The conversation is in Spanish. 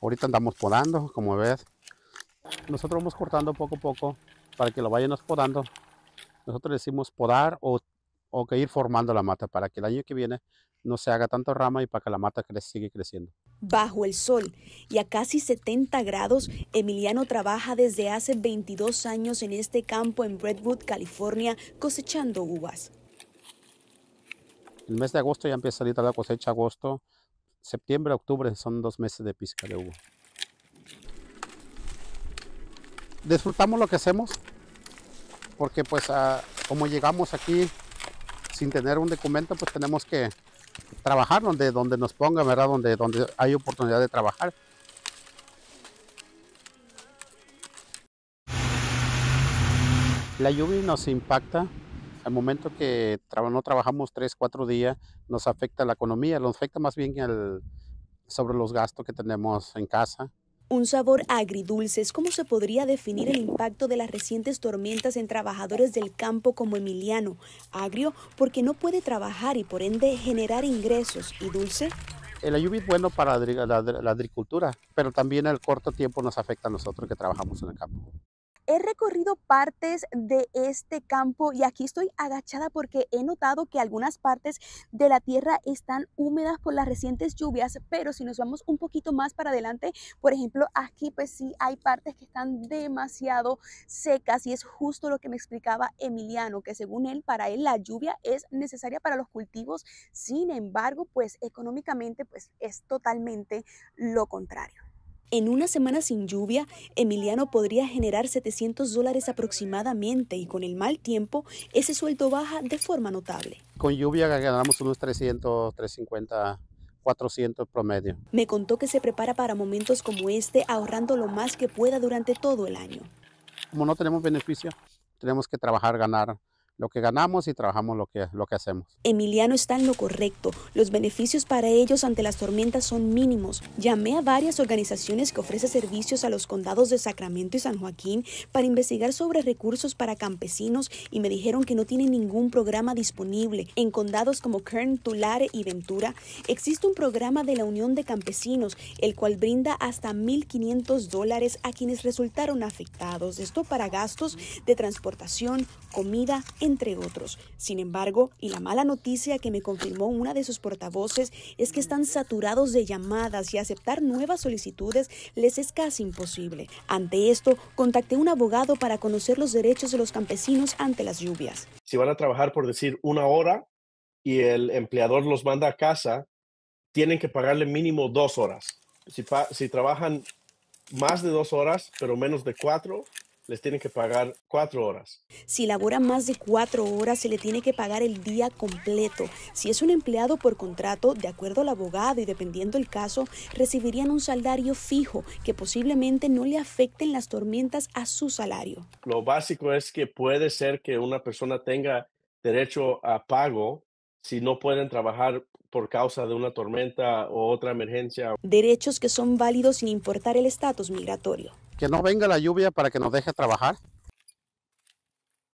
Ahorita andamos podando, como ves. Nosotros vamos cortando poco a poco para que lo vayan podando. Nosotros decimos podar o, o que ir formando la mata para que el año que viene no se haga tanta rama y para que la mata siga creciendo. Bajo el sol y a casi 70 grados, Emiliano trabaja desde hace 22 años en este campo en Redwood, California, cosechando uvas. El mes de agosto ya empieza ahorita la cosecha, agosto, septiembre, octubre son dos meses de pizca de uva. Disfrutamos lo que hacemos, porque pues ah, como llegamos aquí sin tener un documento, pues tenemos que trabajar donde, donde nos ponga, ¿verdad? Donde, donde hay oportunidad de trabajar. La lluvia nos impacta al momento que no trabajamos tres, cuatro días, nos afecta la economía, nos afecta más bien sobre los gastos que tenemos en casa. Un sabor agridulce es cómo se podría definir el impacto de las recientes tormentas en trabajadores del campo como Emiliano. Agrio porque no puede trabajar y por ende generar ingresos. ¿Y dulce? El lluvia es bueno para la, la agricultura, pero también el corto tiempo nos afecta a nosotros que trabajamos en el campo he recorrido partes de este campo y aquí estoy agachada porque he notado que algunas partes de la tierra están húmedas por las recientes lluvias, pero si nos vamos un poquito más para adelante, por ejemplo, aquí pues sí hay partes que están demasiado secas y es justo lo que me explicaba Emiliano, que según él, para él la lluvia es necesaria para los cultivos, sin embargo, pues económicamente pues es totalmente lo contrario. En una semana sin lluvia, Emiliano podría generar 700 dólares aproximadamente y con el mal tiempo, ese sueldo baja de forma notable. Con lluvia ganamos unos 300, 350 400 promedio. Me contó que se prepara para momentos como este ahorrando lo más que pueda durante todo el año. Como no tenemos beneficio, tenemos que trabajar, ganar lo que ganamos y trabajamos lo que, lo que hacemos. Emiliano está en lo correcto. Los beneficios para ellos ante las tormentas son mínimos. Llamé a varias organizaciones que ofrecen servicios a los condados de Sacramento y San Joaquín para investigar sobre recursos para campesinos y me dijeron que no tienen ningún programa disponible. En condados como Kern, Tulare y Ventura existe un programa de la Unión de Campesinos, el cual brinda hasta 1.500 dólares a quienes resultaron afectados. Esto para gastos de transportación, comida, entre otros. Sin embargo, y la mala noticia que me confirmó una de sus portavoces es que están saturados de llamadas y aceptar nuevas solicitudes les es casi imposible. Ante esto, contacté a un abogado para conocer los derechos de los campesinos ante las lluvias. Si van a trabajar por decir una hora y el empleador los manda a casa, tienen que pagarle mínimo dos horas. Si, si trabajan más de dos horas, pero menos de cuatro, les tienen que pagar cuatro horas. Si labora más de cuatro horas, se le tiene que pagar el día completo. Si es un empleado por contrato, de acuerdo al abogado y dependiendo el caso, recibirían un salario fijo que posiblemente no le afecten las tormentas a su salario. Lo básico es que puede ser que una persona tenga derecho a pago si no pueden trabajar por causa de una tormenta o otra emergencia. Derechos que son válidos sin importar el estatus migratorio. Que no venga la lluvia para que nos deje trabajar.